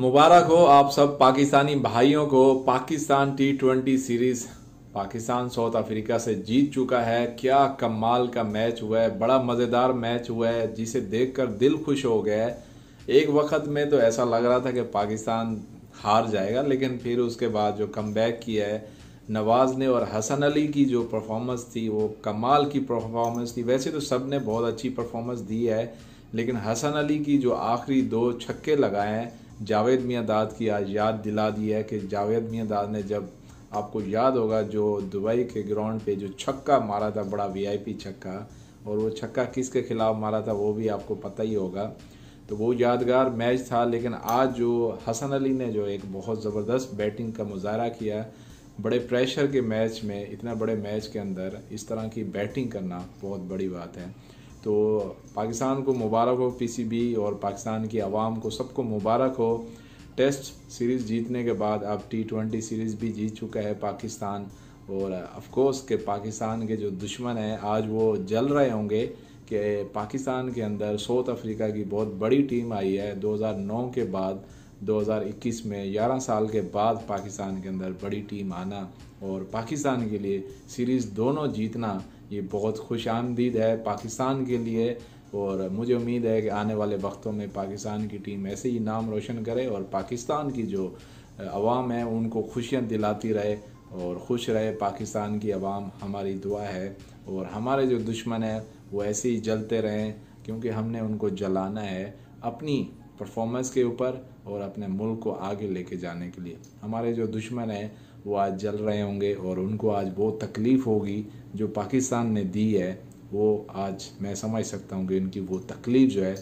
मुबारक हो आप सब पाकिस्तानी भाइयों को Pakistan T twenty series Pakistan South Africa से जीत चुका है क्या कमाल का मैच हुआ है बड़ा मज़ेदार मैच हुआ है जिसे देखकर दिल खुश हो गया है एक वक्त में तो ऐसा लग रहा था कि पाकिस्तान हार जाएगा लेकिन फिर उसके बाद जो कम किया है नवाज़ ने और हसन अली की जो परफॉर्मेंस थी वो कमाल की परफॉर्मेंस थी वैसे तो सब ने बहुत अच्छी परफॉर्मेंस दी है लेकिन हसन अली की जो आखिरी दो छक्के लगाए हैं जावेद मियाँ दाद की आज याद दिला दी है कि जावेद मियाँ दाद ने जब आपको याद होगा जो दुबई के ग्राउंड पे जो छक्का मारा था बड़ा वीआईपी छक्का और वो छक्का किसके खिलाफ मारा था वो भी आपको पता ही होगा तो वो यादगार मैच था लेकिन आज जो हसन अली ने जो एक बहुत ज़बरदस्त बैटिंग का मुजाहरा किया बड़े प्रेशर के मैच में इतना बड़े मैच के अंदर इस तरह की बैटिंग करना बहुत बड़ी बात है तो पाकिस्तान को मुबारक हो पीसीबी और पाकिस्तान की आवाम को सबको मुबारक हो टेस्ट सीरीज़ जीतने के बाद अब टी ट्वेंटी सीरीज़ भी जीत चुका है पाकिस्तान और अफकोर्स के पाकिस्तान के जो दुश्मन हैं आज वो जल रहे होंगे कि पाकिस्तान के अंदर साउथ अफ्रीका की बहुत बड़ी टीम आई है 2009 के बाद 2021 में 11 साल के बाद पाकिस्तान के अंदर बड़ी टीम आना और पाकिस्तान के लिए सीरीज़ दोनों जीतना ये बहुत खुश आमदीद है पाकिस्तान के लिए और मुझे उम्मीद है कि आने वाले वक्तों में पाकिस्तान की टीम ऐसे ही नाम रोशन करे और पाकिस्तान की जो आवाम है उनको खुशियाँ दिलाती रहे और खुश रहे पाकिस्तान की आवाम हमारी दुआ है और हमारे जो दुश्मन है वो ऐसे ही जलते रहें क्योंकि हमने उनको जलाना है अपनी परफॉर्मेंस के ऊपर और अपने मुल्क को आगे लेके जाने के लिए हमारे जो दुश्मन हैं वो आज जल रहे होंगे और उनको आज वो तकलीफ़ होगी जो पाकिस्तान ने दी है वो आज मैं समझ सकता हूँ कि उनकी वो तकलीफ़ जो है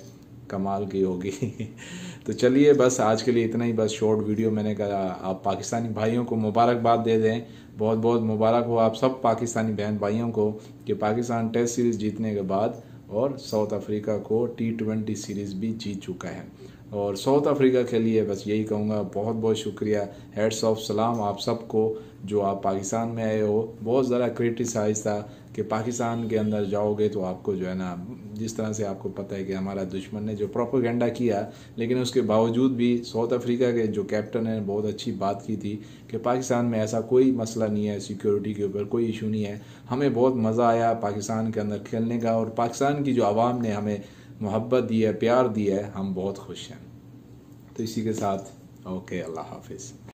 कमाल की होगी तो चलिए बस आज के लिए इतना ही बस शॉर्ट वीडियो मैंने कहा आप पाकिस्तानी भाइयों को मुबारकबाद दे दें बहुत बहुत मुबारक हो आप सब पाकिस्तानी बहन भाइयों को कि पाकिस्तान टेस्ट सीरीज़ जीतने के बाद और साउथ अफ्रीका को टी ट्वेंटी सीरीज़ भी जीत चुका है और साउथ अफ्रीका के लिए बस यही कहूँगा बहुत बहुत शुक्रिया हेड्स ऑफ सलाम आप सबको जो आप पाकिस्तान में आए हो बहुत ज़रा क्रिटिसाइज था कि पाकिस्तान के अंदर जाओगे तो आपको जो है ना जिस तरह से आपको पता है कि हमारा दुश्मन ने जो प्रोपोगेंडा किया लेकिन उसके बावजूद भी साउथ अफ्रीका के जो कैप्टन है बहुत अच्छी बात की थी कि पाकिस्तान में ऐसा कोई मसला नहीं है सिक्योरिटी के ऊपर कोई इशू नहीं है हमें बहुत मज़ा आया पाकिस्तान के अंदर खेलने का और पाकिस्तान की जो आवाम ने हमें मोहब्बत दी है प्यार दिया है हम बहुत खुश हैं तो इसी के साथ ओके अल्लाह हाफिज़